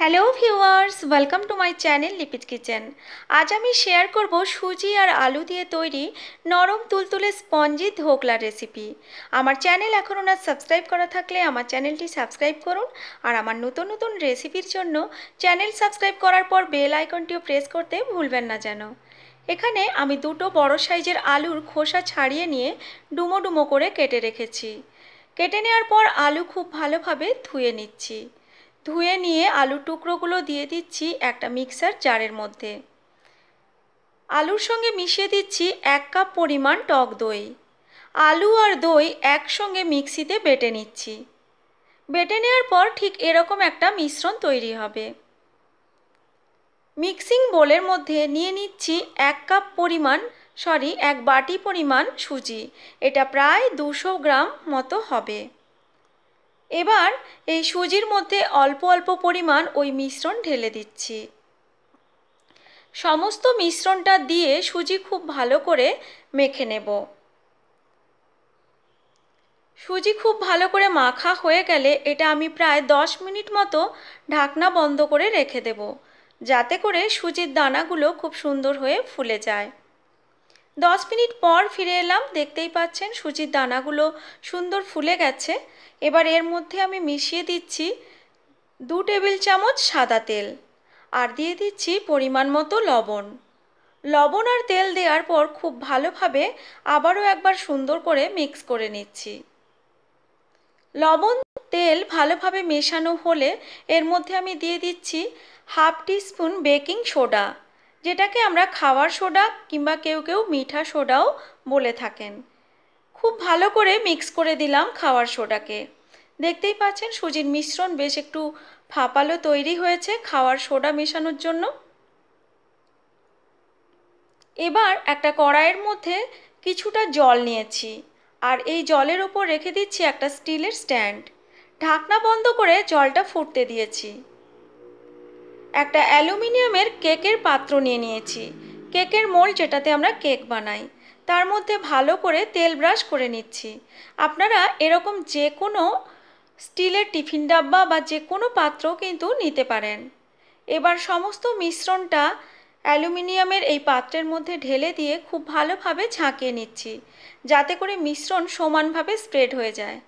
hello viewers welcome to my channel Lipi's kitchen আজ আমি share করব সুজি আর আলু দিয়ে তৈরি নরম তুলতুলে স্পঞ্জি ধোকলার রেসিপি আমার চ্যানেল এখনও না সাবস্ক্রাইব করা থাকলে আমার চ্যানেলটি সাবস্ক্রাইব করুন আর আমার নতুন নতুন রেসিপির জন্য চ্যানেল সাবস্ক্রাইব করার পর বেল আইকনটিও প্রেস করতে ভুলবেন না যেন এখানে আমি দুটো বড় সাইজের আলুর খোসা ছাড়িয়ে নিয়ে ডুমো ডুমো করে কেটে রেখেছি কেটে নেওয়ার পর আলু খুব ভালোভাবে ধুয়ে নিচ্ছি ধুয়ে নিয়ে আলুর টুকরোগুলো দিয়ে দিচ্ছি একটা মিক্সার জারের মধ্যে আলুর সঙ্গে মিশিয়ে দিচ্ছি এক কাপ পরিমাণ টক দই আলু আর দই একসঙ্গে মিক্সিতে বেটে নিচ্ছি বেটে নেওয়ার পর ঠিক এরকম একটা মিশ্রণ তৈরি হবে মিক্সিং বোলের মধ্যে নিয়ে নিচ্ছি এক কাপ পরিমাণ সরি এক বাটি পরিমাণ সুজি এটা প্রায় দুশো গ্রাম মতো হবে এবার এই সুজির মধ্যে অল্প অল্প পরিমাণ ওই মিশ্রণ ঢেলে দিচ্ছি সমস্ত মিশ্রণটা দিয়ে সুজি খুব ভালো করে মেখে নেব সুজি খুব ভালো করে মাখা হয়ে গেলে এটা আমি প্রায় দশ মিনিট মতো ঢাকনা বন্ধ করে রেখে দেব যাতে করে সুজির দানাগুলো খুব সুন্দর হয়ে ফুলে যায় দশ মিনিট পর ফিরে এলাম দেখতেই পাচ্ছেন সুজির দানাগুলো সুন্দর ফুলে গেছে এবার এর মধ্যে আমি মিশিয়ে দিচ্ছি দু টেবিল চামচ সাদা তেল আর দিয়ে দিচ্ছি পরিমাণ মতো লবণ লবণ আর তেল দেওয়ার পর খুব ভালোভাবে আবারও একবার সুন্দর করে মিক্স করে নিচ্ছি লবণ তেল ভালোভাবে মেশানো হলে এর মধ্যে আমি দিয়ে দিচ্ছি হাফ টিস্পুন বেকিং সোডা যেটাকে আমরা খাওয়ার সোডা কিংবা কেউ কেউ মিঠা সোডাও বলে থাকেন খুব ভালো করে মিক্স করে দিলাম খাওয়ার সোডাকে দেখতেই পাচ্ছেন সুজির মিশ্রণ বেশ একটু ফাপালো তৈরি হয়েছে খাওয়ার সোডা মেশানোর জন্য এবার একটা কড়াইয়ের মধ্যে কিছুটা জল নিয়েছি আর এই জলের ওপর রেখে দিচ্ছি একটা স্টিলের স্ট্যান্ড ঢাকনা বন্ধ করে জলটা ফুটতে দিয়েছি একটা অ্যালুমিনিয়ামের কেকের পাত্র নিয়ে নিয়েছি কেকের মোল যেটাতে আমরা কেক বানাই তার মধ্যে ভালো করে তেল ব্রাশ করে নিচ্ছি আপনারা এরকম যে কোনো স্টিলের টিফিন ডাব্বা বা যে কোনো পাত্র কিন্তু নিতে পারেন এবার সমস্ত মিশ্রণটা অ্যালুমিনিয়ামের এই পাত্রের মধ্যে ঢেলে দিয়ে খুব ভালোভাবে ঝাঁকিয়ে নিচ্ছি যাতে করে মিশ্রণ সমানভাবে স্প্রেড হয়ে যায়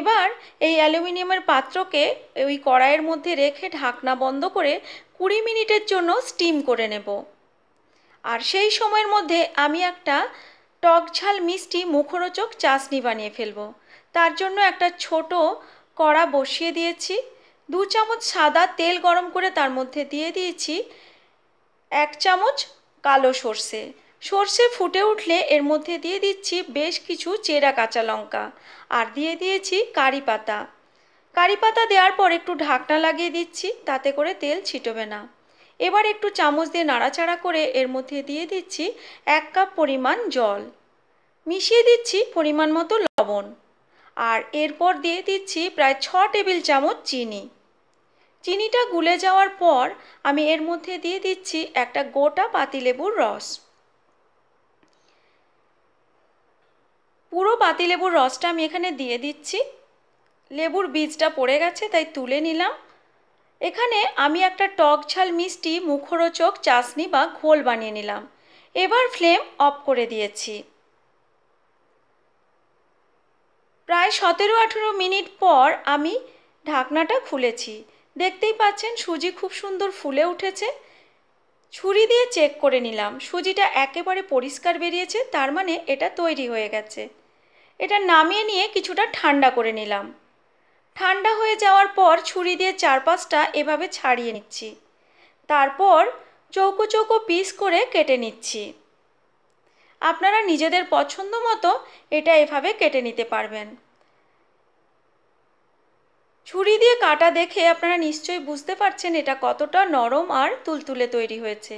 এবার এই অ্যালুমিনিয়ামের পাত্রকে ওই কড়াইয়ের মধ্যে রেখে ঢাকনা বন্ধ করে কুড়ি মিনিটের জন্য স্টিম করে নেব আর সেই সময়ের মধ্যে আমি একটা টক ঝাল মিষ্টি মুখরোচক চাসনি বানিয়ে ফেলব তার জন্য একটা ছোট কড়া বসিয়ে দিয়েছি দু চামচ সাদা তেল গরম করে তার মধ্যে দিয়ে দিয়েছি এক চামচ কালো সর্ষে সর্ষে ফুটে উঠলে এর মধ্যে দিয়ে দিচ্ছি বেশ কিছু চেরা কাঁচা লঙ্কা আর দিয়ে দিয়েছি কারি পাতা কারি পাতা দেওয়ার পর একটু ঢাকনা লাগিয়ে দিচ্ছি তাতে করে তেল ছিটবে না এবার একটু চামচ দিয়ে নাড়াচাড়া করে এর মধ্যে দিয়ে দিচ্ছি এক কাপ পরিমাণ জল মিশিয়ে দিচ্ছি পরিমাণ মতো লবণ আর এরপর দিয়ে দিচ্ছি প্রায় ছ টেবিল চামচ চিনি চিনিটা গুলে যাওয়ার পর আমি এর মধ্যে দিয়ে দিচ্ছি একটা গোটা পাতিলেবুর রস পুরো পাতিলেবুর রসটা আমি এখানে দিয়ে দিচ্ছি লেবুর বীজটা পড়ে গেছে তাই তুলে নিলাম এখানে আমি একটা টক ঝাল মিষ্টি মুখরোচক চাসনি বা ঘোল বানিয়ে নিলাম এবার ফ্লেম অফ করে দিয়েছি প্রায় সতেরো আঠেরো মিনিট পর আমি ঢাকনাটা খুলেছি দেখতেই পাচ্ছেন সুজি খুব সুন্দর ফুলে উঠেছে ছুরি দিয়ে চেক করে নিলাম সুজিটা একেবারে পরিষ্কার বেরিয়েছে তার মানে এটা তৈরি হয়ে গেছে এটা নামিয়ে নিয়ে কিছুটা ঠান্ডা করে নিলাম ঠান্ডা হয়ে যাওয়ার পর ছুরি দিয়ে চারপাশটা এভাবে ছাড়িয়ে নিচ্ছি তারপর চৌকো চৌকো পিস করে কেটে নিচ্ছি আপনারা নিজেদের পছন্দ মতো এটা এভাবে কেটে নিতে পারবেন ছুরি দিয়ে কাটা দেখে আপনারা নিশ্চয়ই বুঝতে পারছেন এটা কতটা নরম আর তুলতুলে তৈরি হয়েছে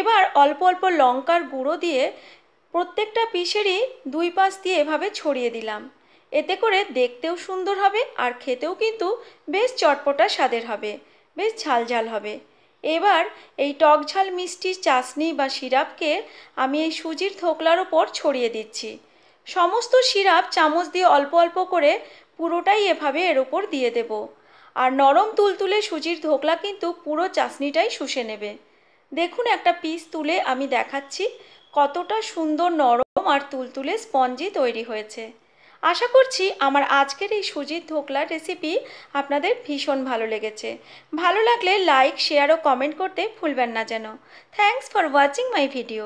এবার অল্প অল্প লঙ্কার গুঁড়ো দিয়ে প্রত্যেকটা পিসেরই দুই পাশ দিয়ে এভাবে ছড়িয়ে দিলাম এতে করে দেখতেও সুন্দর হবে আর খেতেও কিন্তু বেশ চটপটা স্বাদের হবে বেশ ঝালঝাল হবে এবার এই টক ঝাল মিষ্টির চাসনি বা সিরাপকে আমি এই সুজির থোকলার ওপর ছড়িয়ে দিচ্ছি সমস্ত সিরাপ চামচ দিয়ে অল্প অল্প করে পুরোটাই এভাবে এর ওপর দিয়ে দেব আর নরম তুলতুলে সুজির ধোকলা কিন্তু পুরো চাসনিটাই শুষে নেবে দেখুন একটা পিস তুলে আমি দেখাচ্ছি কতটা সুন্দর নরম আর তুলতুলে স্পঞ্জি তৈরি হয়েছে আশা করছি আমার আজকের এই সুজির ধোকলার রেসিপি আপনাদের ভীষণ ভালো লেগেছে ভালো লাগলে লাইক শেয়ার ও কমেন্ট করতে ভুলবেন না যেন thanks for watching my video